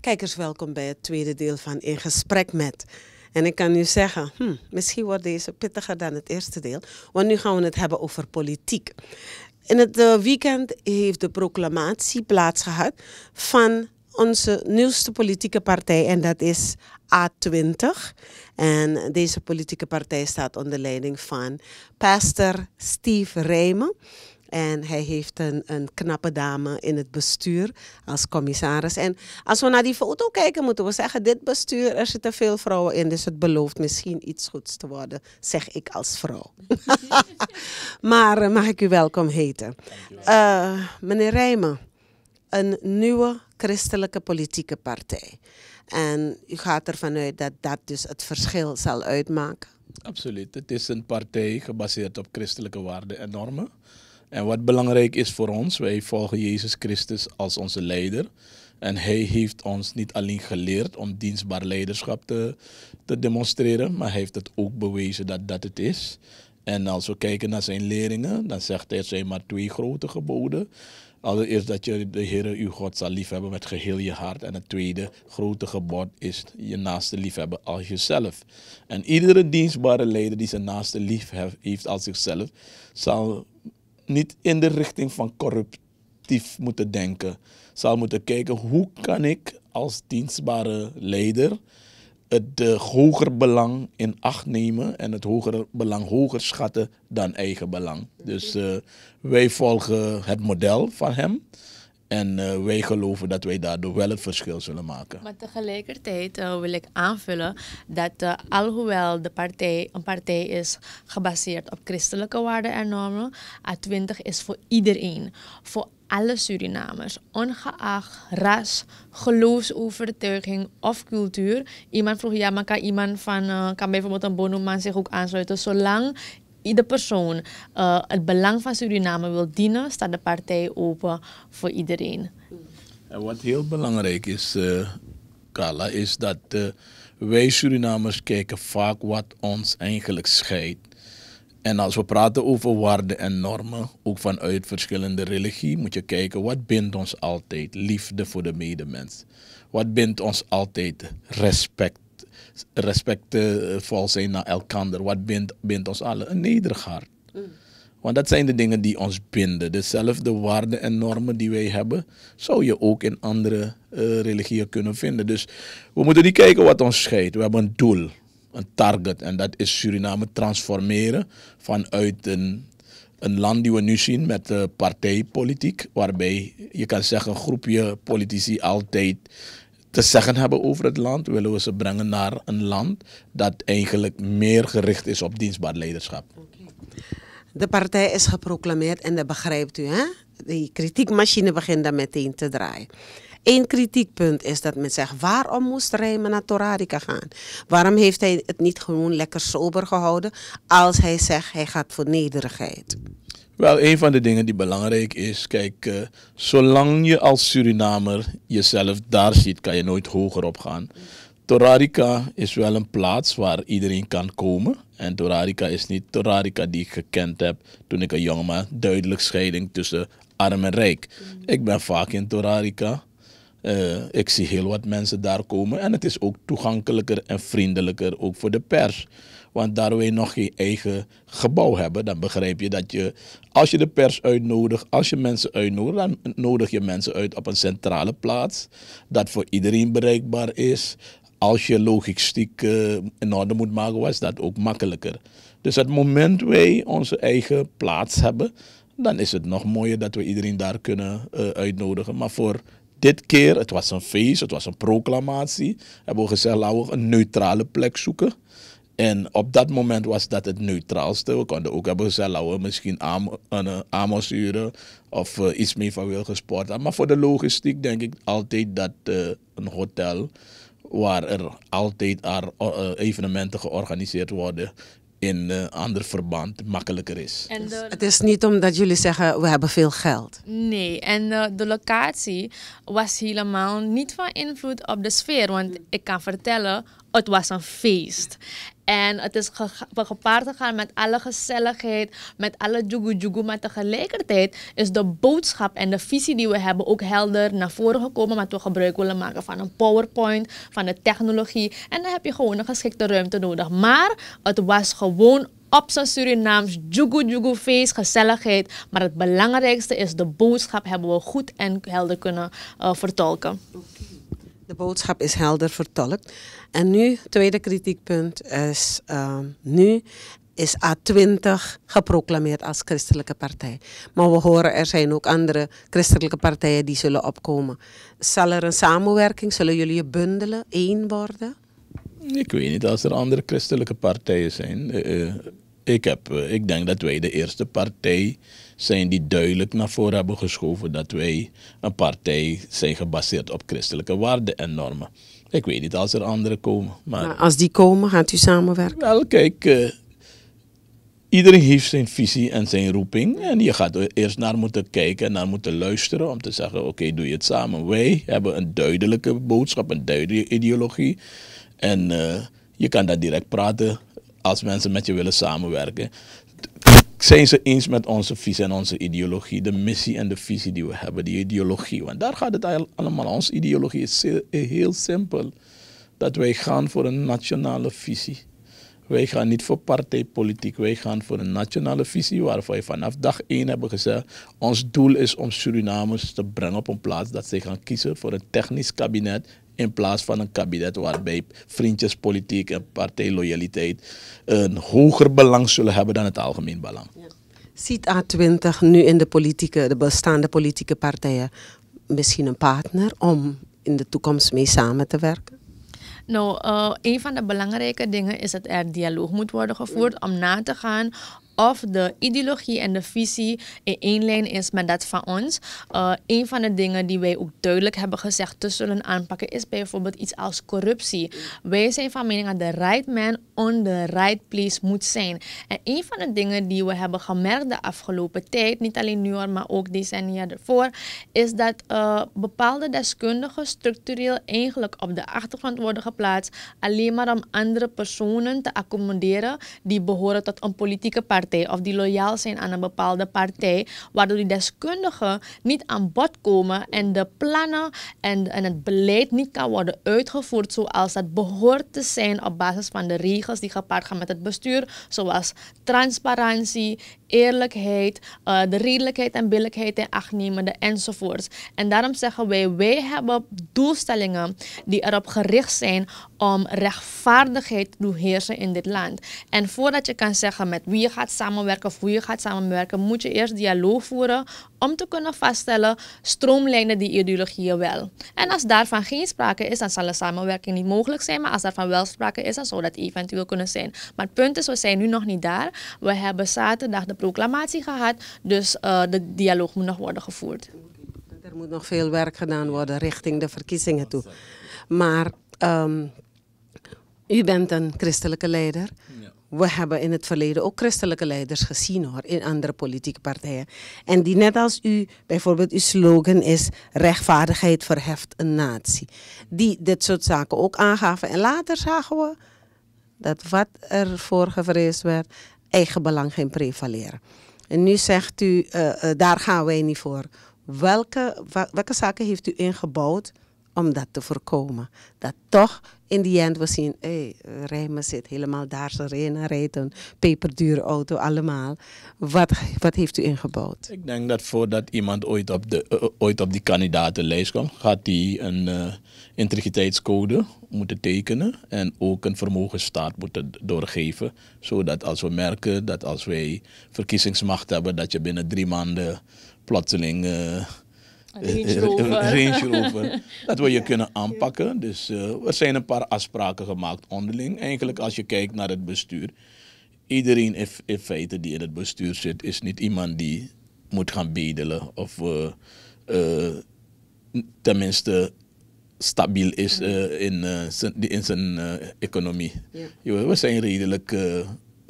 Kijkers, welkom bij het tweede deel van In Gesprek met. En ik kan u zeggen, hmm, misschien wordt deze pittiger dan het eerste deel, want nu gaan we het hebben over politiek. In het eh, weekend heeft de proclamatie plaatsgehad van onze nieuwste politieke partij en dat is A20. En deze politieke partij staat onder leiding van pastor Steve Rijmen. En hij heeft een, een knappe dame in het bestuur als commissaris. En als we naar die foto kijken, moeten we zeggen: dit bestuur, er zitten veel vrouwen in. Dus het belooft misschien iets goeds te worden, zeg ik als vrouw. maar eh, mag ik u welkom heten? Eh, meneer Rijmen, een nieuwe christelijke politieke partij. En u gaat ervan uit dat dat dus het verschil zal uitmaken? Absoluut. Het is een partij gebaseerd op christelijke waarden en normen. En wat belangrijk is voor ons, wij volgen Jezus Christus als onze leider. En hij heeft ons niet alleen geleerd om dienstbaar leiderschap te, te demonstreren, maar hij heeft het ook bewezen dat dat het is. En als we kijken naar zijn leringen, dan zegt hij, er zijn maar twee grote geboden. Allereerst dat je de Heer uw God zal liefhebben met geheel je hart. En het tweede grote gebod is je naaste liefhebben als jezelf. En iedere dienstbare leider die zijn naaste lief heeft als zichzelf, zal niet in de richting van corruptief moeten denken. Zal moeten kijken hoe kan ik als dienstbare leider het hoger belang in acht nemen en het hoger belang hoger schatten dan eigen belang. Dus eh, wij volgen het model van hem. En eh, wij geloven dat wij daardoor wel het verschil zullen maken. Maar tegelijkertijd eh, wil ik aanvullen dat eh, alhoewel de partij een partij is gebaseerd op christelijke waarden en normen, A20 is voor iedereen. Voor alle Surinamers, ongeacht ras, geloofsovertuiging of cultuur. Iemand vroeg, ja, maar kan iemand van, kan bijvoorbeeld een Bonoman zich ook aansluiten? Zolang Iedere persoon eh, het belang van Suriname wil dienen, staat de partij open voor iedereen. En wat heel belangrijk is, uh, Carla, is dat eh, wij Surinamers kijken vaak wat ons eigenlijk scheidt. En als we praten over waarden en normen, ook vanuit verschillende religie, moet je kijken wat bindt ons altijd liefde voor de medemens. Wat bindt ons altijd respect respect eh, voor zijn naar elkander. Wat bindt, bindt ons allen? Een nederig hart. Want dat zijn de dingen die ons binden. Dezelfde waarden en normen die wij hebben, zou je ook in andere eh, religieën kunnen vinden. Dus we moeten niet kijken wat ons scheidt. We hebben een doel, een target. En dat is Suriname transformeren vanuit een, een land die we nu zien met eh, partijpolitiek. Waarbij je kan zeggen, een groepje politici altijd te zeggen hebben over het land, willen we ze brengen naar een land dat eigenlijk meer gericht is op dienstbaar leiderschap. De partij is geproclameerd en dat begrijpt u, hè? Die kritiekmachine begint dan meteen te draaien. Eén kritiekpunt is dat men zegt: waarom moest Rijmen naar Toradica gaan? Waarom heeft hij het niet gewoon lekker sober gehouden als hij zegt hij gaat voor nederigheid? Wel, een van de dingen die belangrijk is, kijk, eh, zolang je als Surinamer jezelf daar ziet, kan je nooit hoger op gaan. Torarica is wel een plaats waar iedereen kan komen. En Torarica is niet Torarica die ik gekend heb toen ik een jongen was. Duidelijk scheiding tussen arm en rijk. Ik ben vaak in Torarica. Eh, ik zie heel wat mensen daar komen en het is ook toegankelijker en vriendelijker, ook voor de pers. Want daar wij nog geen eigen gebouw hebben, dan begrijp je dat je, als je de pers uitnodigt, als je mensen uitnodigt, dan nodig je mensen uit op een centrale plaats, dat voor iedereen bereikbaar is. Als je logistiek uh, in orde moet maken, was dat ook makkelijker. Dus het moment wij onze eigen plaats hebben, dan is het nog mooier dat we iedereen daar kunnen eh, uitnodigen. Maar voor dit keer, het was een feest, het was een proclamatie, hebben we gezegd laten we een neutrale plek zoeken. En op dat moment was dat het neutraalste. We konden ook hebben gezegd, laten we misschien aan een eh, Amos huren of eh, iets meer van Wilgen Sport. Maar voor de logistiek denk ik altijd dat eh, een hotel waar er altijd evenementen georganiseerd worden, in uh, ander verband makkelijker is. En dus Het is niet omdat jullie zeggen we hebben veel geld. Nee, en eh, de locatie was helemaal niet van invloed op de sfeer. Want hmm. ik kan vertellen, het was een feest. En het is gepaard gegaan met alle gezelligheid, met alle jugu-jugu. Maar tegelijkertijd is de boodschap en de visie die we hebben ook helder naar voren gekomen. Wat we gebruik willen maken van een PowerPoint, van de technologie. En dan heb je gewoon een geschikte ruimte nodig. Maar het was gewoon op zijn Surinaams jugu jugu feest, gezelligheid. Maar het belangrijkste is de boodschap hebben we goed en helder kunnen eh, vertolken. De boodschap is helder vertolkt. En nu, tweede kritiekpunt is, ehm, nu is A20 geproclameerd als christelijke partij. Maar we horen er zijn ook andere christelijke partijen die zullen opkomen. Zal er een samenwerking, zullen jullie je bundelen, één worden? Ik weet niet, als er andere christelijke partijen zijn. Eh, eh, ik, heb, eh, ik denk dat wij de eerste partij zijn die duidelijk naar voren hebben geschoven dat wij een partij zijn gebaseerd op christelijke waarden en normen. Ik weet niet als er anderen komen. Maar, als die komen, gaat u samenwerken? Wel, kijk, eh, iedereen heeft zijn visie en zijn roeping. En je gaat er eerst naar moeten kijken en naar moeten luisteren om te zeggen: oké, doe je het samen. Wij hebben een duidelijke boodschap, een duidelijke ideologie. En eh, je kan daar direct praten als mensen met je willen samenwerken. Zijn ze eens met onze visie en onze ideologie, de missie en de visie die we hebben, die ideologie? Want daar gaat het allemaal om. Onze ideologie is heel simpel. Dat wij gaan voor een nationale visie. Wij gaan niet voor partijpolitiek, wij gaan voor een nationale visie waarvan wij vanaf dag één hebben gezegd, ons doel is om Surinamers te brengen op een plaats dat zij gaan kiezen voor een technisch kabinet in plaats van een kabinet waarbij vriendjespolitiek en partijloyaliteit een hoger belang zullen hebben dan het algemeen belang. Ja. Ziet A20 nu in de, politieke, de bestaande politieke partijen misschien een partner om in de toekomst mee samen te werken? Nou, uh, een van de belangrijke dingen is dat er dialoog moet worden gevoerd om na te gaan of de ideologie en de visie in één lijn is met dat van ons. Uh, een van de dingen die wij ook duidelijk hebben gezegd te zullen aanpakken is bijvoorbeeld iets als corruptie. Wij zijn van mening dat de right man on the right place moet zijn. En een van de dingen die we hebben gemerkt de afgelopen tijd, niet alleen nu maar ook decennia ervoor, is dat eh, bepaalde deskundigen structureel eigenlijk op de achtergrond worden geplaatst alleen maar om andere personen te accommoderen die behoren tot een politieke partij of die loyaal zijn aan een bepaalde partij, waardoor die deskundigen niet aan bod komen en de plannen en, en het beleid niet kan worden uitgevoerd zoals dat behoort te zijn op basis van de regels die gepaard gaan met het bestuur, zoals transparantie, eerlijkheid, eh, de redelijkheid en billijkheid in acht nemen enzovoorts. En daarom zeggen wij, wij hebben doelstellingen die erop gericht zijn om rechtvaardigheid te heersen in dit land. En voordat je kan zeggen met wie je gaat samenwerken of hoe je gaat samenwerken, moet je eerst dialoog voeren om te kunnen vaststellen stroomlijnen die ideologieën wel. En als daarvan geen sprake is, dan zal de samenwerking niet mogelijk zijn. Maar als daarvan wel sprake is, dan zou dat eventueel kunnen zijn. Maar het punt is, we zijn nu nog niet daar. We hebben zaterdag de proclamatie gehad, dus eh, de dialoog moet nog worden gevoerd. Er moet nog veel werk gedaan worden richting de verkiezingen toe. Maar ehm, u bent een christelijke leider. Ja we hebben in het verleden ook christelijke leiders gezien hoor, in andere politieke partijen. En die net als u, bijvoorbeeld uw slogan is rechtvaardigheid verheft een natie. Die dit soort zaken ook aangaven. En later zagen we dat wat er voor gevreesd werd, eigen belang ging prevaleren. En nu zegt u, eh, eh, daar gaan wij niet voor. Welke, welke zaken heeft u ingebouwd om dat te voorkomen? Dat toch in die end we zien, hey, Rijmen zit helemaal daar, Serena rijdt een peperdure auto, allemaal. Wat, wat heeft u ingebouwd? Ik denk dat voordat iemand ooit op, de, eh, ooit op die kandidatenlijst komt, gaat hij een uh, integriteitscode moeten tekenen en ook een vermogensstaat moeten doorgeven. Zodat als we merken dat als wij verkiezingsmacht hebben, dat je binnen drie maanden plotseling... Eh, Range Rover. dat we je kunnen aanpakken. Dus uh, er zijn een paar afspraken gemaakt onderling. Eigenlijk als je kijkt naar het bestuur. Iedereen in feite die in het bestuur zit, is niet iemand die moet gaan bedelen. Of eh, eh, tenminste stabiel is in, in zijn economie. Ja. We zijn redelijk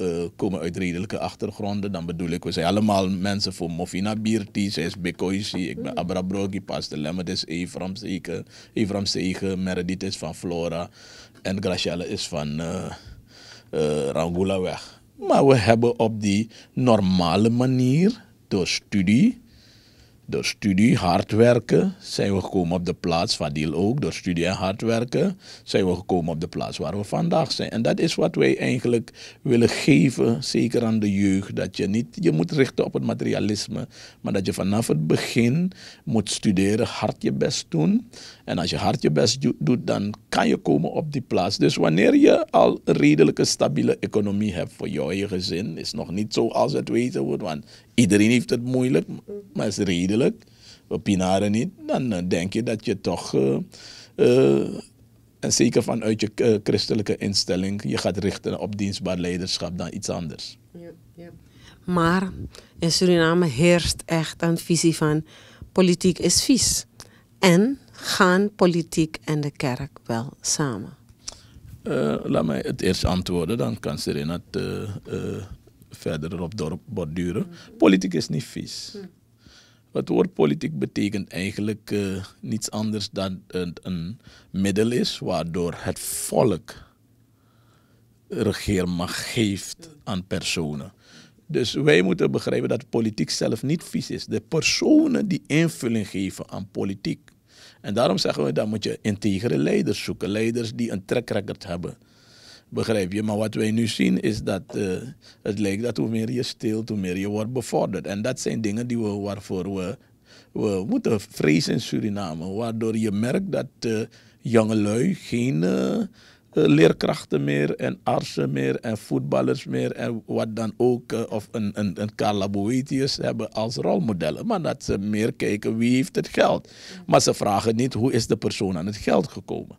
eh, komen uit redelijke achtergronden, dan bedoel ik, we zijn allemaal mensen voor Mofina Birti, zij is Bekoisi, ik ben mm. Abra Brogi, Pastor is Evram Zeke, Evram Zeke, Meredith is van Flora en Gracielle is van uh, Rangula Maar we hebben op die normale manier, door studie, door studie, hard werken, zijn we gekomen op de plaats, Fadil ook, door studie en hard werken, zijn we gekomen op de plaats waar we vandaag zijn. En dat is wat wij eigenlijk willen geven, zeker aan de jeugd, dat je niet, je moet richten op het materialisme, maar dat je vanaf het begin moet studeren, hard je best doen en als je hard je best doet, dan kan je komen op die plaats. Dus wanneer je al een redelijke stabiele economie hebt voor jouw je gezin is nog niet zo als het weten wordt, want iedereen heeft het moeilijk, maar is redelijk. We pinaren niet, dan eh, denk je dat je toch, eh, eh, en zeker vanuit je christelijke instelling, je gaat richten op dienstbaar leiderschap dan iets anders. Ja, ja. Maar in Suriname heerst echt een visie van politiek is vies. En gaan politiek en de kerk wel samen? Eh, laat mij het eerst antwoorden, dan kan Serena het uh, uh, verder op dorp borduren. Politiek is niet vies. Het woord politiek betekent eigenlijk niets anders dan het een middel is waardoor het volk regeermacht geeft aan personen. Dus wij moeten begrijpen dat politiek zelf niet vies is. De personen die invulling geven aan politiek, en daarom zeggen we, dan moet je integere leiders zoeken. Leiders die een track record hebben. Begrijp je? Maar wat wij nu zien is dat eh, het lijkt dat hoe meer je steelt, hoe meer je wordt bevorderd. En dat zijn dingen die we, waarvoor we, we moeten vrezen in Suriname. Waardoor je merkt dat uh, jongelui geen... Eh, eh, leerkrachten meer en artsen meer en voetballers meer en wat dan ook. Eh, of een, een, een Carla hebben als rolmodellen. Maar dat ze meer kijken wie heeft het geld. Maar ze vragen niet hoe is de persoon aan het geld gekomen.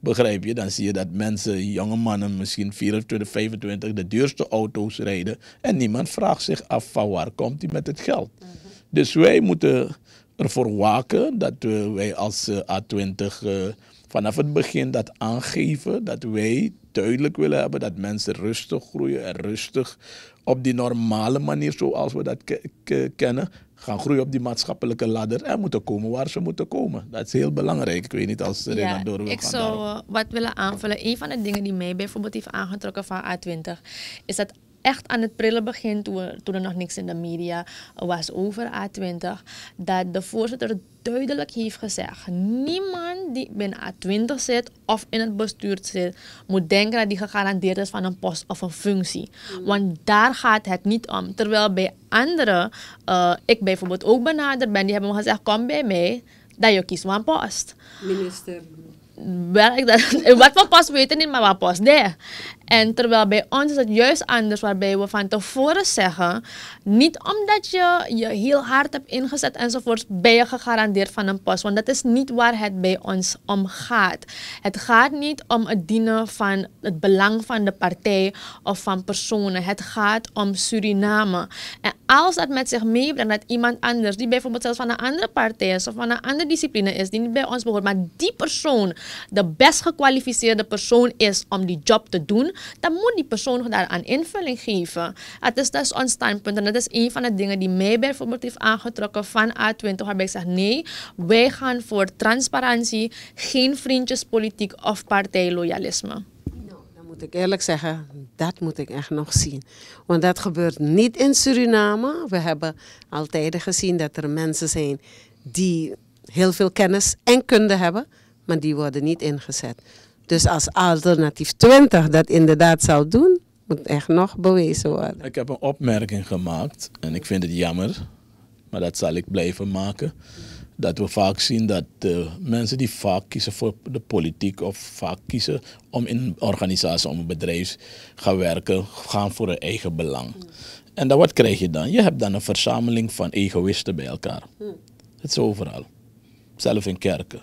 Begrijp je? Dan zie je dat mensen, jonge mannen, misschien 24, 25, de duurste auto's rijden. En niemand vraagt zich af van waar komt hij met het geld. Dus wij moeten ervoor waken dat eh, wij als A20 vanaf het begin dat aangeven dat wij duidelijk willen hebben dat mensen rustig groeien en rustig op die normale manier zoals we dat kennen, gaan groeien op die maatschappelijke ladder en moeten komen waar ze moeten komen. Dat is heel belangrijk. Ik weet niet als er ja, door wil Ik zou eh, wat willen aanvullen. Een van de dingen die mij bijvoorbeeld heeft aangetrokken van A20 is dat echt aan het prille begin, toen, toen er nog niks in de media was over A20, dat de voorzitter duidelijk heeft gezegd: niemand die binnen A20 zit of in het bestuur zit, moet denken dat die gegarandeerd is van een post of een functie. Mm. Want daar gaat het niet om. Terwijl bij anderen, eh, ik bijvoorbeeld ook benaderd ben, die hebben me gezegd: kom bij mij, dat je kiest van post. Minister. wat voor post weet ik niet, maar wat post daar. En terwijl bij ons is het juist anders, waarbij we van tevoren zeggen, niet omdat je je heel hard hebt ingezet enzovoorts, ben je gegarandeerd van een post. Want dat is niet waar het bij ons om gaat. Het gaat niet om het dienen van het belang van de partij of van personen. Het gaat om Suriname. En als dat met zich meebrengt dat iemand anders, die bijvoorbeeld zelfs van een andere partij is of van een andere discipline is, die niet bij ons behoort, maar die persoon de best gekwalificeerde persoon is om die job te doen, dan moet die persoon daar aan invulling geven. Het is, dus is ons standpunt en dat is een van de dingen die mij bijvoorbeeld heeft aangetrokken van A20, heb ik zeg nee, wij gaan voor transparantie, geen vriendjespolitiek of partijloyalisme nou, moet ik eerlijk zeggen, dat moet ik echt nog zien. Want dat gebeurt niet in Suriname. We hebben altijd gezien dat er mensen zijn die heel veel kennis en kunde hebben, maar die worden niet ingezet. Dus als alternatief 20 dat inderdaad zou doen, moet echt nog bewezen worden. Ik heb een opmerking gemaakt en ik vind het jammer, maar dat zal ik blijven maken. Dat we vaak zien dat eh, mensen die vaak kiezen voor de politiek of vaak kiezen om in een organisatie, om een bedrijf gaan werken, gaan voor hun eigen belang. En dan wat krijg je dan? Je hebt dan een verzameling van egoïsten bij elkaar. Hm. Het is overal. Zelf in kerken.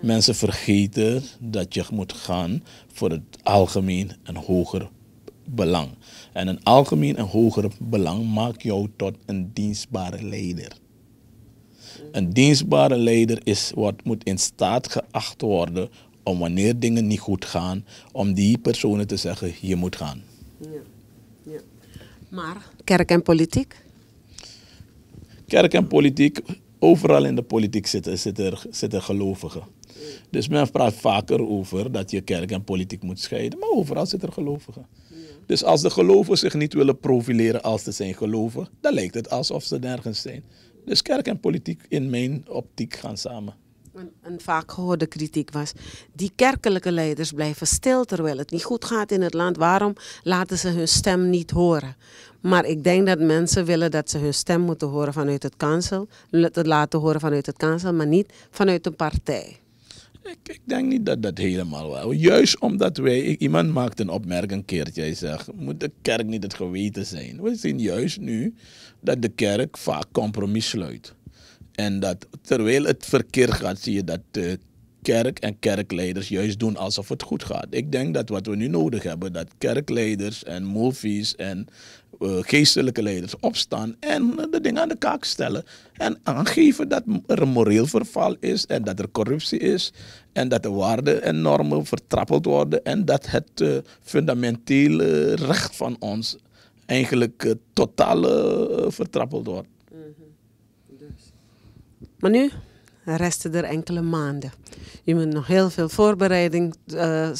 Mensen vergeten dat je moet gaan voor het algemeen en hoger belang. En een algemeen en hoger belang maakt jou tot een dienstbare leider. Een dienstbare leider is wat moet in staat geacht worden om wanneer dingen niet goed gaan, om die personen te zeggen, je moet gaan. Ja. Ja. Maar kerk en politiek? Kerk en politiek Overal in de politiek zitten, zitten, er, zitten gelovigen. Dus men praat vaker over dat je kerk en politiek moet scheiden, maar overal zitten er gelovigen. Dus als de gelovigen zich niet willen profileren als ze zijn geloven, dan lijkt het alsof ze nergens zijn. Dus kerk en politiek in mijn optiek gaan samen. Een, vaak gehoorde kritiek was, die kerkelijke leiders blijven stil terwijl het niet goed gaat in het land. Waarom laten ze hun stem niet horen? Maar ik denk dat mensen willen dat ze hun stem moeten horen vanuit het kansel, het laten horen vanuit het kansel, maar niet vanuit een partij. Ik, ik, denk niet dat dat helemaal wel. Juist omdat wij, iemand maakt een opmerking een keertje, hij zegt, moet de kerk niet het geweten zijn? We zien juist nu dat de kerk vaak compromis sluit. En dat terwijl het verkeer gaat, zie je dat de eh, kerk en kerkleiders juist doen alsof het goed gaat. Ik denk dat wat we nu nodig hebben, dat kerkleiders en movies en eh, geestelijke leiders opstaan en de dingen aan de kaak stellen. En aangeven dat er moreel verval is en dat er corruptie is en dat de waarden en normen vertrappeld worden en dat het uh, fundamentele recht van ons eigenlijk totaal vertrappeld wordt. Maar nu resten er enkele maanden. Je moet nog heel veel voorbereiding uh,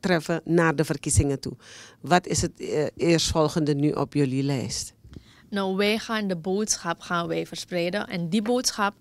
treffen naar de verkiezingen toe. Wat is het uh, eerstvolgende nu op jullie lijst? Nou, wij gaan de boodschap gaan wij verspreiden. En die boodschap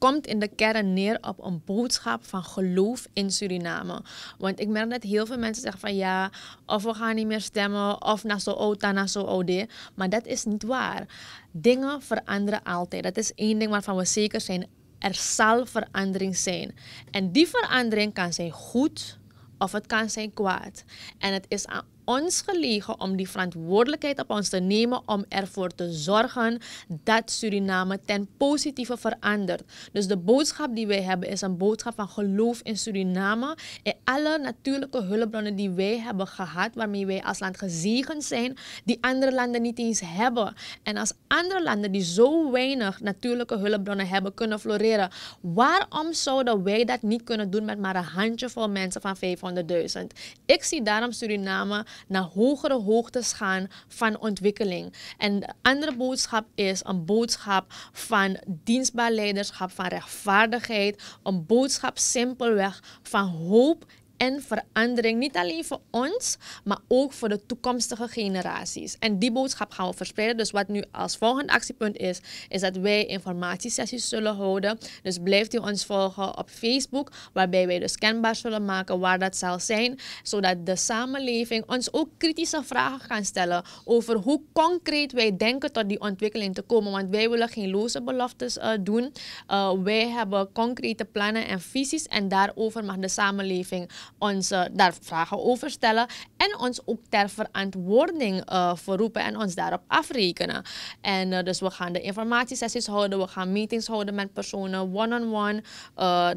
komt in de kern neer op een boodschap van geloof in Suriname. Want ik merk dat heel veel mensen zeggen van ja, of we gaan niet meer stemmen, of na zo dan na zo oud. Maar dat is niet waar. Dingen veranderen altijd. Dat is één ding waarvan we zeker zijn. Er zal verandering zijn. En die verandering kan zijn goed of het kan zijn kwaad. En het is aan ons gelegen om die verantwoordelijkheid op ons te nemen om ervoor te zorgen dat Suriname ten positieve verandert. Dus de boodschap die wij hebben is een boodschap van geloof in Suriname en alle natuurlijke hulpbronnen die wij hebben gehad, waarmee wij als land gezegend zijn, die andere landen niet eens hebben. En als andere landen die zo weinig natuurlijke hulpbronnen hebben kunnen floreren, waarom zouden wij dat niet kunnen doen met maar een handjevol mensen van 500.000? Ik zie daarom Suriname naar hogere hoogtes gaan van ontwikkeling. En de andere boodschap is een boodschap van dienstbaar leiderschap, van rechtvaardigheid. Een boodschap simpelweg van hoop en verandering. Niet alleen voor ons, maar ook voor de toekomstige generaties. En die boodschap gaan we verspreiden. Dus wat nu als volgend actiepunt is, is dat wij informatiesessies zullen houden. Dus blijft u ons volgen op Facebook, waarbij wij dus kenbaar zullen maken waar dat zal zijn, zodat de samenleving ons ook kritische vragen kan stellen over hoe concreet wij denken tot die ontwikkeling te komen. Want wij willen geen loze beloftes eh, doen. Eh, wij hebben concrete plannen en visies en daarover mag de samenleving ons eh, daar vragen over stellen en ons ook ter verantwoording uh, verroepen en ons daarop afrekenen. En eh, dus we gaan de informatiesessies houden, we gaan meetings houden met personen, one-on-one.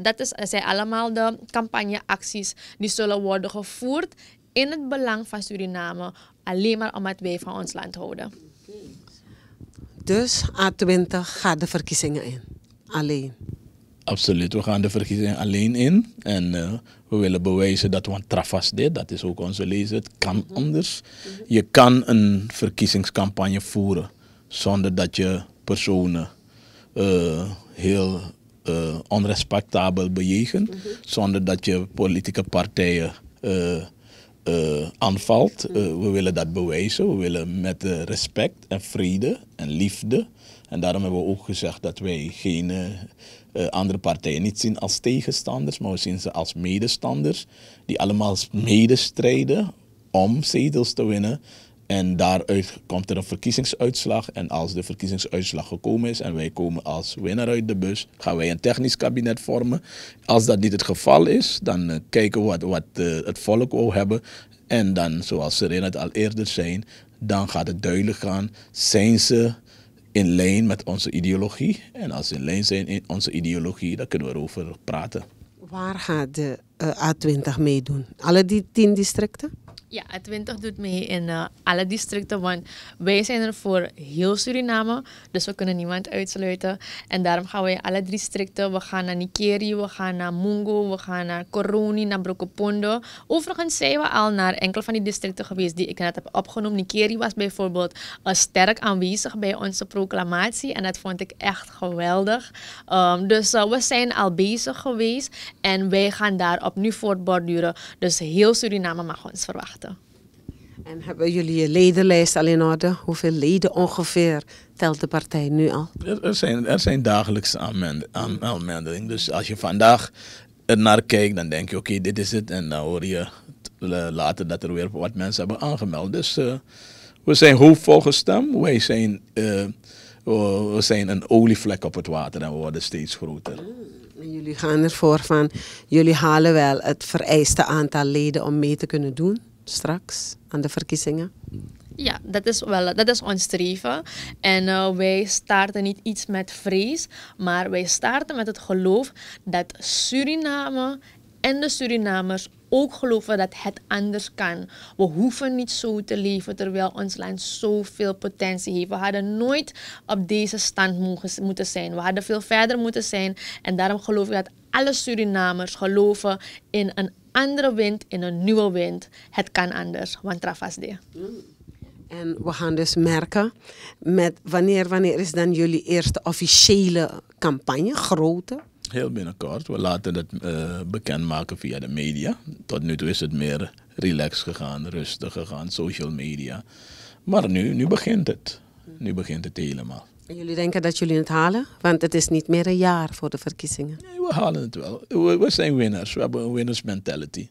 dat, is, dat zijn allemaal de campagneacties die zullen worden gevoerd in het belang van Suriname, alleen maar omdat wij van ons land houden. Dus A20 gaat de verkiezingen in, alleen. Absoluut, we gaan de verkiezingen alleen in. En eh, we willen bewijzen dat we een trafas dit, dat is ook onze lezer, het kan mhm. anders. Je kan een verkiezingscampagne voeren zonder dat je personen eh, heel eh, onrespectabel bejegent, mhm. zonder dat je politieke partijen aanvalt. Mhm. we willen dat bewijzen, we willen met respect en vrede en liefde en daarom hebben we ook gezegd dat wij geen eh, eh, andere partijen niet zien als tegenstanders, maar we zien ze als medestanders, die allemaal medestrijden om zetels te winnen. En daaruit komt er een verkiezingsuitslag. En als de verkiezingsuitslag gekomen is en wij komen als winnaar uit de bus, gaan wij een technisch kabinet vormen. Als dat niet het geval is, dan eh, kijken we wat, wat het volk wil hebben. En dan, zoals in het al eerder zei, dan gaat het duidelijk gaan, zijn ze in lijn met onze ideologie. En als ze in lijn zijn in onze ideologie, dan kunnen we erover praten. Waar gaat de eh, A20 meedoen? Alle die tien districten? Ja, 20 doet mee in eh, alle districten, want wij zijn er voor heel Suriname, dus we kunnen niemand uitsluiten. En daarom gaan we in alle districten, we gaan naar Nikeri, we gaan naar Mungo, we gaan naar Coroni, naar Brokopondo. Overigens zijn we al naar enkele van die districten geweest die ik net heb opgenomen. Nikeri was bijvoorbeeld eh, sterk aanwezig bij onze proclamatie en dat vond ik echt geweldig. Ehm, dus eh, we zijn al bezig geweest en wij gaan daarop nu voortborduren. Dus heel Suriname mag ons verwachten. En hebben jullie je ledenlijst al in orde? Hoeveel leden ongeveer telt de partij nu al? Er zijn, er zijn dagelijks aanmeldingen. Dus als je vandaag er naar kijkt, dan denk je oké, dit is het. En dan hoor je later dat er weer wat mensen hebben aangemeld. Dus eh, we zijn hoopvol gestemd. Wij zijn, eh, we zijn een olievlek op het water en we worden steeds groter. Mm, en jullie gaan ervoor van, jullie halen wel het vereiste aantal leden om mee te kunnen doen straks? aan de verkiezingen? Ja, dat is, wel, dat is ons streven. En eh, wij starten niet iets met vrees, maar wij starten met het geloof dat Suriname en de Surinamers ook geloven dat het anders kan. We hoeven niet zo te leven terwijl ons land zoveel potentie heeft. We hadden nooit op deze stand mogen, moeten zijn. We hadden veel verder moeten zijn. En daarom geloof ik dat alle Surinamers geloven in een andere wind, in een nieuwe wind. Het kan anders, want Travas mm. En we gaan dus merken met wanneer, wanneer is dan jullie eerste officiële campagne, grote? Heel binnenkort. We laten het uh, bekendmaken via de media. Tot nu toe is het meer relaxed gegaan, rustig gegaan, social media. Maar nu, nu begint het. Nu begint het helemaal. En jullie denken dat jullie het halen? Want het is niet meer een jaar voor de verkiezingen. Nee, we halen het wel. We, we zijn winners. We hebben een winners mentality.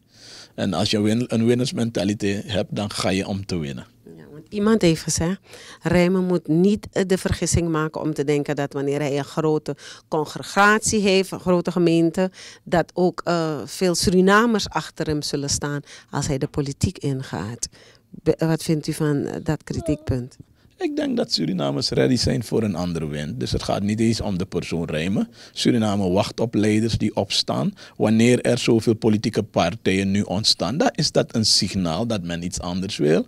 En als je een winners mentality hebt, dan ga je om te winnen. Ja, want iemand heeft gezegd, Rijmen moet niet de vergissing maken om te denken dat wanneer hij een grote congregatie heeft, een grote gemeente, dat ook eh, veel Surinamers achter hem zullen staan als hij de politiek ingaat. wat vindt u van eh, dat kritiekpunt? Ik denk dat Surinamers ready zijn voor een andere wind. Dus het gaat niet eens om de persoon Rijmen. Suriname wacht op leiders die opstaan. Wanneer er zoveel politieke partijen nu ontstaan, dan is dat een signaal dat men iets anders wil.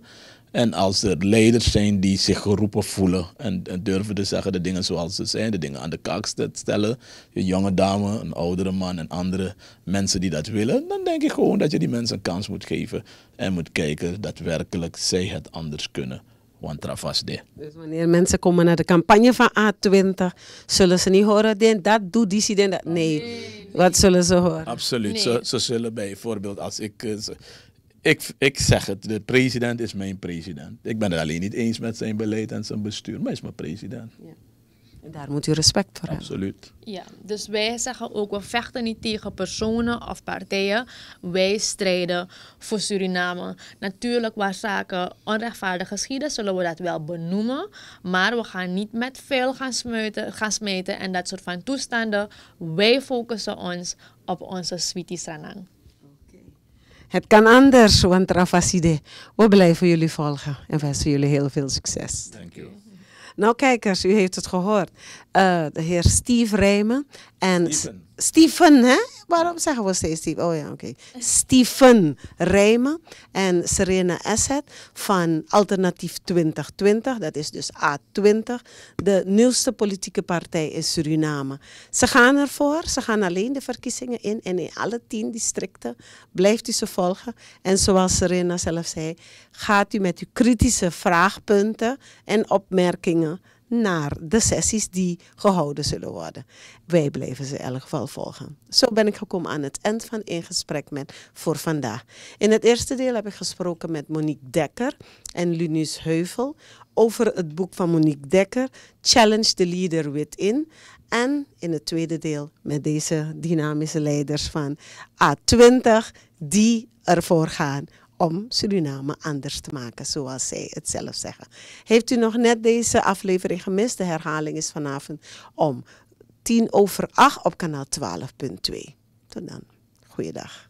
En als er leiders zijn die zich geroepen voelen en, durven te zeggen de dingen zoals ze zijn, de dingen aan de kaak stellen, een jonge dame, een oudere man en andere mensen die dat willen, dan denk ik gewoon dat je die mensen een kans moet geven en moet kijken dat werkelijk zij het anders kunnen. Dus wanneer mensen komen naar de campagne van A20, zullen ze niet horen, den, dat doet die dat. Nee. wat zullen ze horen? Absoluut. Ze, ze, zullen bijvoorbeeld, als ik, eh, ik, ik zeg het, de president is mijn president. Ik ben het alleen niet eens met zijn beleid en zijn bestuur, maar hij is mijn president. Ja. Daar moet u respect voor Absoluut. hebben. Absoluut. Ja, dus wij zeggen ook, we vechten niet tegen personen of partijen. Wij strijden voor Suriname. Natuurlijk, waar zaken onrechtvaardig geschieden, zullen we dat wel benoemen. Maar we gaan niet met veel gaan smeten, gaan smeten en dat soort van toestanden. Wij focussen ons op onze sweetie Sranang. Het kan anders, want Rafaside, we blijven jullie volgen en wensen jullie heel veel succes. Dank u. Nou kijkers, u heeft het gehoord. Eh, de heer Steve Remen en Steven, Steven hè? Waarom zeggen we steeds die? Oh ja, oké. Okay. Steven Rijmen en Serena Asset van Alternatief 2020. Dat is dus A20. De nieuwste politieke partij in Suriname. Ze gaan ervoor. Ze gaan alleen de verkiezingen in. En in alle tien districten blijft u ze volgen. En zoals Serena zelf zei, gaat u met uw kritische vraagpunten en opmerkingen naar de sessies die gehouden zullen worden. Wij blijven ze in elk geval volgen. Zo ben ik gekomen aan het eind van een Gesprek met voor vandaag. In het eerste deel heb ik gesproken met Monique Dekker en Lunus Heuvel over het boek van Monique Dekker, Challenge the Leader Within. En in het tweede deel met deze dynamische leiders van A20 die ervoor gaan om Suriname anders te maken, zoals zij het zelf zeggen. Heeft u nog net deze aflevering gemist? De herhaling is vanavond om tien over acht op kanaal 12.2. Tot dan. Goeiedag.